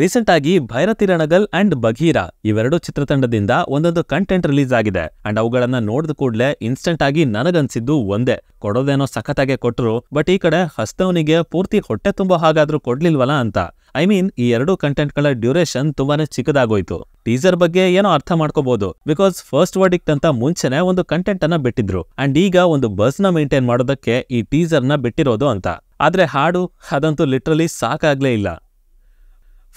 recent ಆಗಿ Byrathi Ranagal and Bagheera ಇವೆರಡು ಚಿತ್ರತಂಡದಿಂದ ಒಂದೊಂದು ಕಂಟೆಂಟ್ ರಿಲೀಸ್ ಆಗಿದೆ ಅಂಡ್ ಅವುಗಳನ್ನ ನೋಡಿದ ಕೂಡಲೇ ಇನ್ಸ್ಟೆಂಟ್ ಆಗಿ ನನಗನ್ಸಿದ್ದು ಒಂದೇ ಕೊಡೋದೇನೋ ಸಖತ್ತಾಗೆ ಕೊಟ್ಟರು ಬಟ್ ಈ ಕಡೆ ಹಸ್ತವನಿಗೆ ಪೂರ್ತಿ ಹೊಟ್ಟೆ ತುಂಬೋ ಹಾಗಾದ್ರೂ ಕೊಡ್ಲಿಲ್ವಲ್ಲ ಅಂತ ಐ ಮೀನ್ ಈ ಎರಡು ಕಂಟೆಂಟ್ಗಳ ಡ್ಯೂರೇಷನ್ ತುಂಬಾನೇ ಚಿಕ್ಕದಾಗೋಯ್ತು ಟೀಸರ್ ಬಗ್ಗೆ ಏನೋ ಅರ್ಥ ಮಾಡ್ಕೋಬಹುದು ಬಿಕಾಸ್ ಫಸ್ಟ್ ವರ್ಡಿಕ್ಟ್ ಅಂತ ಮುಂಚೆನೆ ಒಂದು ಕಂಟೆಂಟ್ ಅನ್ನ ಬಿಟ್ಟಿದ್ರು ಅಂಡ್ ಈಗ ಒಂದು ಬಸ್ ನ ಮೇಂಟೈನ್ ಮಾಡೋದಕ್ಕೆ ಈ ಟೀಸರ್ನ ಬಿಟ್ಟಿರೋದು ಅಂತ ಆದ್ರೆ ಹಾಡು ಅದಂತೂ ಲಿಟ್ರಲಿ ಸಾಕಾಗ್ಲೇ ಇಲ್ಲ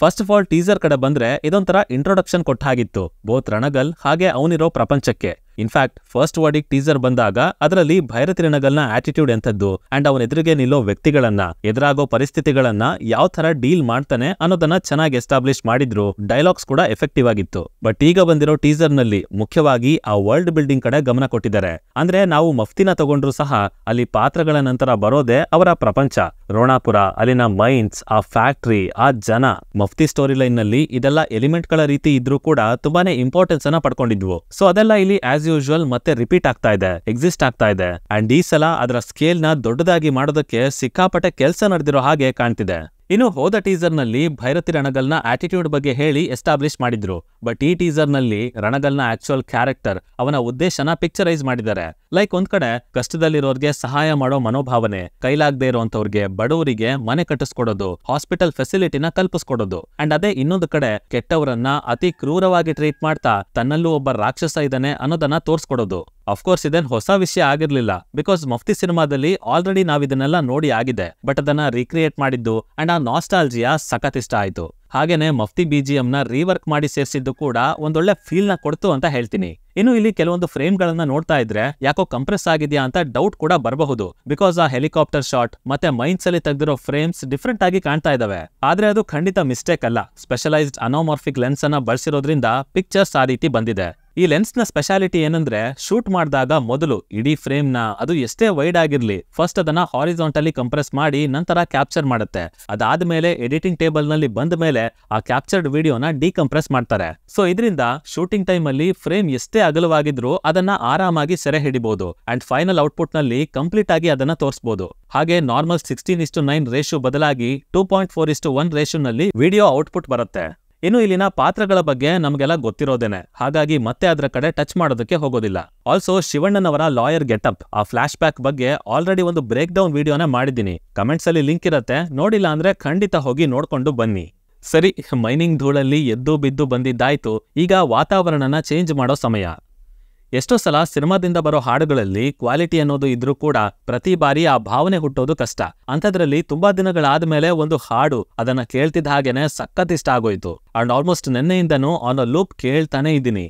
ಫಸ್ಟ್ ಆಫ್ ಆಲ್ ಟೀಸರ್ ಕಡೆ ಬಂದ್ರೆ ಇದೊಂಥರ ಇಂಟ್ರೊಡಕ್ಷನ್ ಕೊಟ್ಟ ಹಾಗಿತ್ತು ಬೋತ್ ರಣಗಲ್ ಹಾಗೆ ಅವನಿರೋ ಪ್ರಪಂಚಕ್ಕೆ ಇನ್ಫ್ಯಾಕ್ಟ್ ಫಸ್ಟ್ ವರ್ಡಿಕ್ ಟೀಸರ್ ಬಂದಾಗ ಅದರಲ್ಲಿ ಭೈರತಿ ರಣಗಲ್ನ ಆಟಿಟ್ಯೂಡ್ ಎಂಥದ್ದು ಅಂಡ್ ಅವನ ಎದುರಿಗೆ ನಿಲ್ಲೋ ವ್ಯಕ್ತಿಗಳನ್ನ ಎದುರಾಗೋ ಪರಿಸ್ಥಿತಿಗಳನ್ನ ಯಾವ ತರ ಡೀಲ್ ಮಾಡ್ತಾನೆ ಅನ್ನೋದನ್ನ ಚೆನ್ನಾಗಿ ಎಸ್ಟಾಬ್ಲಿಷ್ ಮಾಡಿದ್ರು ಡೈಲಾಗ್ಸ್ ಕೂಡ ಎಫೆಕ್ಟಿವ್ ಆಗಿತ್ತು ಬಟ್ ಈಗ ಬಂದಿರೋ ಟೀಸರ್ ನಲ್ಲಿ ಮುಖ್ಯವಾಗಿ ಆ ವರ್ಲ್ಡ್ ಬಿಲ್ಡಿಂಗ್ ಕಡೆ ಗಮನ ಕೊಟ್ಟಿದ್ದಾರೆ ಅಂದ್ರೆ ನಾವು ಮಫ್ತಿನ ತಗೊಂಡ್ರು ಸಹ ಅಲ್ಲಿ ಪಾತ್ರಗಳ ನಂತರ ಬರೋದೇ ಅವರ ಪ್ರಪಂಚ ರೋಣಾಪುರ ಅಲ್ಲಿನ ಮೈನ್ಸ್ ಆ ಫ್ಯಾಕ್ಟ್ರಿ ಆ ಜನ ಮಫ್ತಿ ಸ್ಟೋರಿ ಲೈನ್ ನಲ್ಲಿ ಇದೆಲ್ಲ ಎಲಿಮೆಂಟ್ ಗಳ ರೀತಿ ಇದ್ರೂ ಕೂಡ ತುಂಬಾನೇ ಇಂಪಾರ್ಟೆನ್ಸ್ ಅನ್ನ ಪಡ್ಕೊಂಡಿದ್ವು ಸೊ ಅದೆಲ್ಲ ಇಲ್ಲಿ ಆಸ್ ಯೂಶುವಲ್ ಮತ್ತೆ ರಿಪೀಟ್ ಆಗ್ತಾ ಇದೆ ಎಕ್ಸಿಸ್ಟ್ ಆಗ್ತಾ ಇದೆ ಅಂಡ್ ಈ ಸಲ ಅದರ ಸ್ಕೇಲ್ ನ ದೊಡ್ಡದಾಗಿ ಮಾಡೋದಕ್ಕೆ ಸಿಕ್ಕಾಪಟ್ಟೆ ಕೆಲಸ ನಡೆದಿರೋ ಹಾಗೆ ಕಾಣ್ತಿದೆ ಇನ್ನು ಹೋದ ಟೀಸರ್ ನಲ್ಲಿ ಭೈರತಿ ರಣಗಲ್ನ ಆಟಿಟ್ಯೂಡ್ ಬಗ್ಗೆ ಹೇಳಿ ಎಸ್ಟಾಬ್ಲಿಷ್ ಮಾಡಿದ್ರು ಬಟ್ ಈ ಟೀಸರ್ನಲ್ಲಿ ರಣಗಲ್ನ ಆಕ್ಚುಯಲ್ ಕ್ಯಾರೆಕ್ಟರ್ ಅವನ ಉದ್ದೇಶನ ಪಿಕ್ಚರೈಸ್ ಮಾಡಿದ್ದಾರೆ ಲೈಕ್ ಒಂದ್ ಕಡೆ ಕಷ್ಟದಲ್ಲಿರೋರ್ಗೆ ಸಹಾಯ ಮಾಡೋ ಮನೋಭಾವನೆ ಕೈಲಾಗದೇ ಇರುವಂತವ್ರಿಗೆ ಬಡವರಿಗೆ ಮನೆ ಕಟ್ಟಿಸ್ಕೊಡೋದು ಹಾಸ್ಪಿಟಲ್ ಫೆಸಿಲಿಟಿನ ಕಲ್ಪಿಸ್ಕೊಡೋದು ಅಂಡ್ ಅದೇ ಇನ್ನೊಂದು ಕಡೆ ಕೆಟ್ಟವರನ್ನ ಅತಿ ಕ್ರೂರವಾಗಿ ಟ್ರೀಟ್ ಮಾಡ್ತಾ ತನ್ನಲ್ಲೂ ಒಬ್ಬ ರಾಕ್ಷಸ ಇದ್ದಾನೆ ಅನ್ನೋದನ್ನ ತೋರ್ಸ್ಕೊಡೋದು ಅಫ್ಕೋರ್ಸ್ ಇದೇನ್ ಹೊಸ ವಿಷಯ ಆಗಿರ್ಲಿಲ್ಲ ಬಿಕಾಸ್ ಮಫ್ತಿ ಸಿನಿಮಾದಲ್ಲಿ ಆಲ್ರೆಡಿ ನಾವಿದನ್ನೆಲ್ಲ ನೋಡಿ ಆಗಿದೆ ಬಟ್ ಅದನ್ನ ರೀಕ್ರಿಯೇಟ್ ಮಾಡಿದ್ದು ಅಂಡ್ ಆ ನಾಸ್ಟಾಲ್ಜಿಯಾ ಸಖತ್ ಇಷ್ಟ ಆಯ್ತು ಹಾಗೇನೆ ಮಫ್ತಿ ಬಿ ಜಿ ರೀವರ್ಕ್ ಮಾಡಿ ಸೇರಿಸಿದ್ದು ಕೂಡ ಒಂದೊಳ್ಳೆ ಫೀಲ್ನ ಕೊಡ್ತು ಅಂತ ಹೇಳ್ತೀನಿ ಇನ್ನು ಇಲ್ಲಿ ಕೆಲವೊಂದು ಫ್ರೇಮ್ಗಳನ್ನ ನೋಡ್ತಾ ಇದ್ರೆ ಯಾಕೋ ಕಂಪ್ರೆಸ್ ಆಗಿದೆಯಾ ಅಂತ ಡೌಟ್ ಕೂಡ ಬರಬಹುದು ಬಿಕಾಸ್ ಆ ಹೆಲಿಕಾಪ್ಟರ್ ಶಾಟ್ ಮತ್ತೆ ಮೈನ್ಸ್ ಅಲ್ಲಿ ತೆಗೆದಿರೋ ಫ್ರೇಮ್ಸ್ ಡಿಫ್ರೆಂಟ್ ಆಗಿ ಕಾಣ್ತಾ ಇದಾವೆ ಆದ್ರೆ ಅದು ಖಂಡಿತ ಮಿಸ್ಟೇಕ್ ಅಲ್ಲ ಸ್ಪೆಷಲೈಸ್ಡ್ ಅನೋಮಾರ್ಫಿಕ್ ಲೆನ್ಸ್ ಅನ್ನ ಬಳಸಿರೋದ್ರಿಂದ ಪಿಕ್ಚರ್ಸ್ ಆ ರೀತಿ ಬಂದಿದೆ ಈ ಲೆನ್ಸ್ನ ಸ್ಪೆಷಾಲಿಟಿ ಏನಂದ್ರೆ ಶೂಟ್ ಮಾಡಿದಾಗ ಮೊದಲು ಇಡೀ ಫ್ರೇಮ್ನ ಅದು ಎಷ್ಟೇ ವೈಡ್ ಆಗಿರ್ಲಿ ಫಸ್ಟ್ ಅದನ್ನ ಹಾರಿಜಾಂಟಲಿ ಕಂಪ್ರೆಸ್ ಮಾಡಿ ನಂತರ ಕ್ಯಾಪ್ಚರ್ ಮಾಡುತ್ತೆ ಅದಾದ ಮೇಲೆ ಎಡಿಟಿಂಗ್ ಟೇಬಲ್ ನಲ್ಲಿ ಬಂದ ಮೇಲೆ ಆ ಕ್ಯಾಪ್ಚರ್ಡ್ ವಿಡಿಯೋನ ಡಿಕಂಪ್ರೆಸ್ ಮಾಡ್ತಾರೆ ಸೊ ಇದರಿಂದ ಶೂಟಿಂಗ್ ಟೈಮ್ ಅಲ್ಲಿ ಫ್ರೇಮ್ ಎಷ್ಟೇ ಅಗಲವಾಗಿದ್ರು ಅದನ್ನ ಆರಾಮಾಗಿ ಸೆರೆ ಹಿಡಿಬಹುದು ಅಂಡ್ ಫೈನಲ್ ಔಟ್ಪುಟ್ ನಲ್ಲಿ ಕಂಪ್ಲೀಟ್ ಆಗಿ ಅದನ್ನ ತೋರಿಸಬಹುದು ಹಾಗೆ normal sixteen is to nine ratio ಬದಲಾಗಿ two point four is to one ratio ನಲ್ಲಿ ವಿಡಿಯೋ ಔಟ್ಪುಟ್ ಬರುತ್ತೆ ಇನ್ನು ಇಲ್ಲಿನ ಪಾತ್ರಗಳ ಬಗ್ಗೆ ನಮಗೆಲ್ಲ ಗೊತ್ತಿರೋದೇನೆ ಹಾಗಾಗಿ ಮತ್ತೆ ಅದರ ಕಡೆ ಟಚ್ ಮಾಡೋದಕ್ಕೆ ಹೋಗೋದಿಲ್ಲ ಆಲ್ಸೋ ಶಿವಣ್ಣನವರ ಲಾಯರ್ ಗೆಟಪ್ ಆ ಫ್ಲಾಶ್ ಬ್ಯಾಕ್ ಬಗ್ಗೆ ಆಲ್ರೆಡಿ ಒಂದು ಬ್ರೇಕ್ ಡೌನ್ ವಿಡಿಯೋನ ಮಾಡಿದ್ದೀನಿ ಕಮೆಂಟ್ಸ್ ಅಲ್ಲಿ ಲಿಂಕ್ ಇರುತ್ತೆ ನೋಡಿಲ್ಲ ಅಂದ್ರೆ ಖಂಡಿತ ಹೋಗಿ ನೋಡ್ಕೊಂಡು ಬನ್ನಿ ಸರಿ ಮೈನಿಂಗ್ ಧೂಳಲ್ಲಿ ಎದ್ದು ಬಿದ್ದು ಬಂದಿದ್ದಾಯ್ತು ಈಗ ವಾತಾವರಣನ ಚೇಂಜ್ ಮಾಡೋ ಸಮಯ ಎಷ್ಟೋ ಸಲ ಸಿನಿಮಾದಿಂದ ಬರೋ ಹಾಡುಗಳಲ್ಲಿ ಕ್ವಾಲಿಟಿ ಅನ್ನೋದು ಇದ್ರೂ ಕೂಡ ಪ್ರತಿ ಬಾರಿ ಆ ಭಾವನೆ ಹುಟ್ಟೋದು ಕಷ್ಟ ಅಂಥದ್ರಲ್ಲಿ ತುಂಬಾ ದಿನಗಳಾದ ಮೇಲೆ ಒಂದು ಹಾಡು ಅದನ್ನ ಕೇಳ್ತಿದ್ದ ಹಾಗೇನೆ ಸಖತ್ ಇಷ್ಟ ಆಗೋಯ್ತು ಅಂಡ್ ಆಲ್ಮೋಸ್ಟ್ ನಿನ್ನೆಯಿಂದನೂ ಆನ್ ಅ ಲೂಪ್ ಕೇಳ್ತಾನೆ ಇದ್ದೀನಿ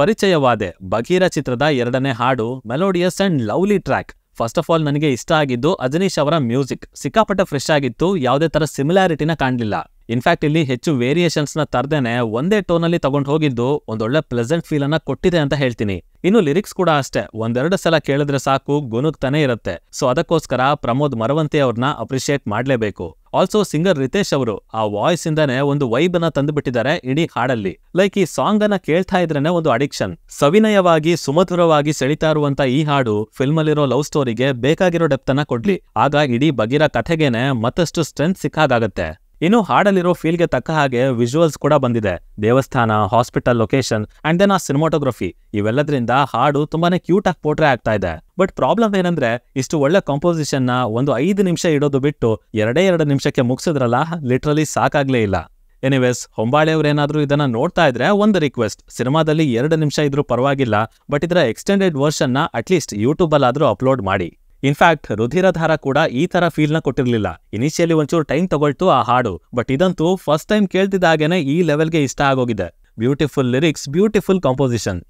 ಪರಿಚಯವಾದೆ ಬಗೀರ ಚಿತ್ರದ ಎರಡನೇ ಹಾಡು melodious and lovely track first of all ನನಗೆ ಇಷ್ಟ ಆಗಿದ್ದು ಅಜನೀಶ್ ಅವರ ಮ್ಯೂಸಿಕ್ ಸಿಕ್ಕಾಪಟ್ಟೆ ಫ್ರೆಶ್ ಆಗಿತ್ತು ಯಾವುದೇ ತರ ಸಿಮಿಲಾರಿಟಿನ ಕಾಣಲಿಲ್ಲ ಇನ್ಫ್ಯಾಕ್ಟ್ ಇಲ್ಲಿ ಹೆಚ್ಚು ವೇರಿಯೇಷನ್ಸ್ನ ತರದೇನೆ ಒಂದೇ ಟೋನಲ್ಲಿ ತಗೊಂಡು ಹೋಗಿದ್ದು ಒಂದೊಳ್ಳೆ ಪ್ಲೆಸೆಂಟ್ ಅನ್ನ ಕೊಟ್ಟಿದೆ ಅಂತ ಹೇಳ್ತೀನಿ ಇನ್ನು ಲಿರಿಕ್ಸ್ ಕೂಡ ಅಷ್ಟೇ ಒಂದೆರಡು ಸಲ ಕೇಳಿದ್ರೆ ಸಾಕು ಗುನುಗ್ತಾನೆ ಇರುತ್ತೆ ಸೊ ಅದಕ್ಕೋಸ್ಕರ ಪ್ರಮೋದ್ ಮರವಂತೆ ಅವ್ರನ್ನ ಅಪ್ರಿಷಿಯೇಟ್ ಮಾಡಲೇಬೇಕು ಆಲ್ಸೋ ಸಿಂಗರ್ ರಿತೇಶ್ ಅವರು ಆ ವಾಯ್ಸ್ ಇಂದಾನೆ ಒಂದು ವೈಬ್ ಅನ್ನ ಬಿಟ್ಟಿದ್ದಾರೆ ಇಡೀ ಹಾಡಲ್ಲಿ ಲೈಕ್ ಈ ಸಾಂಗ್ ಅನ್ನ ಕೇಳ್ತಾ ಇದ್ರೇನೆ ಒಂದು ಅಡಿಕ್ಷನ್ ಸವಿನಯವಾಗಿ ಸುಮಧುರವಾಗಿ ಸೆಳಿತಾ ಇರುವಂತ ಈ ಹಾಡು ಫಿಲ್ಮ್ ಅಲ್ಲಿರೋ ಲವ್ ಸ್ಟೋರಿಗೆ ಬೇಕಾಗಿರೋ ಡೆಪ್ತನ ಕೊಡ್ಲಿ ಆಗ ಇಡೀ ಬಗಿರ ಕಥೆಗೇನೆ ಮತ್ತಷ್ಟು ಸ್ಟ್ರೆಂತ್ ಸಿಕ್ಕಾಗತ್ತೆ ಇನ್ನು ಹಾಡಲ್ಲಿರೋ ಫೀಲ್ಗೆ ತಕ್ಕ ಹಾಗೆ ವಿಜುವಲ್ಸ್ ಕೂಡ ಬಂದಿದೆ ದೇವಸ್ಥಾನ ಹಾಸ್ಪಿಟಲ್ ಲೊಕೇಶನ್ ಅಂಡ್ ದೆನ್ ಆ ಸಿನಿಮಾಟೋಗ್ರಫಿ ಇವೆಲ್ಲದ್ರಿಂದ ಹಾಡು ತುಂಬಾನೇ ಕ್ಯೂಟ್ ಆಗಿ ಪೋಟ್ರೆ ಆಗ್ತಾ ಇದೆ ಬಟ್ ಪ್ರಾಬ್ಲಮ್ ಏನಂದ್ರೆ ಇಷ್ಟು ಒಳ್ಳೆ ಕಂಪೋಸಿಷನ್ ನ ಒಂದು ಐದು ನಿಮಿಷ ಇಡೋದು ಬಿಟ್ಟು ಎರಡೇ ಎರಡು ನಿಮಿಷಕ್ಕೆ ಮುಗಿಸಿದ್ರಲ್ಲ ಲಿಟ್ರಲಿ ಸಾಕಾಗ್ಲೇ ಇಲ್ಲ ಎನಿವೇಸ್ ಹೊಂಬಾಳೆಯವ್ರೇನಾದ್ರೂ ಇದನ್ನ ನೋಡ್ತಾ ಇದ್ರೆ ಒಂದು ರಿಕ್ವೆಸ್ಟ್ ಸಿನಿಮಾದಲ್ಲಿ ಎರಡು ನಿಮಿಷ ಇದ್ರೂ ಪರವಾಗಿಲ್ಲ ಬಟ್ ಇದರ ಎಕ್ಸ್ಟೆಂಡೆಡ್ ವರ್ಷನ್ನ ಅಟ್ಲೀಸ್ಟ್ ಅಲ್ಲಾದ್ರೂ ಅಪ್ಲೋಡ್ ಮಾಡಿ ಇನ್ಫ್ಯಾಕ್ಟ್ ರುಧಿರಧಾರ ಕೂಡ ಈ ತರ ಫೀಲ್ನ ಕೊಟ್ಟಿರಲಿಲ್ಲ ಇನಿಷಿಯಲಿ ಒಂಚೂರು ಟೈಮ್ ತಗೊಳ್ತು ಆ ಹಾಡು ಬಟ್ ಇದಂತೂ ಫಸ್ಟ್ ಟೈಮ್ ಕೇಳ್ತಿದ್ದಾಗೇನೆ ಈ ಲೆವೆಲ್ಗೆ ಇಷ್ಟ ಆಗೋಗಿದೆ beautiful lyrics beautiful composition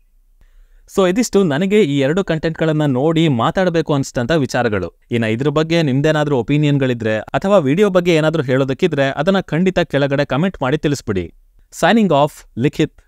so ಇದಿಷ್ಟು ನನಗೆ ಈ ಎರಡು ಕಂಟೆಂಟ್ಗಳನ್ನು ನೋಡಿ ಮಾತಾಡಬೇಕು ಅನ್ಸ್ತಂತ ವಿಚಾರಗಳು ಇನ್ನು ಇದ್ರ ಬಗ್ಗೆ ನಿಮ್ದೇನಾದ್ರೂ ಒಪಿನಿಯನ್ಗಳಿದ್ರೆ ಅಥವಾ ವಿಡಿಯೋ ಬಗ್ಗೆ ಏನಾದರೂ ಹೇಳೋದಕ್ಕಿದ್ರೆ ಅದನ್ನ ಖಂಡಿತ ಕೆಳಗಡೆ ಕಮೆಂಟ್ ಮಾಡಿ ತಿಳಿಸ್ಬಿಡಿ ಸೈನಿಂಗ್ ಆಫ್ ಲಿಖಿತ್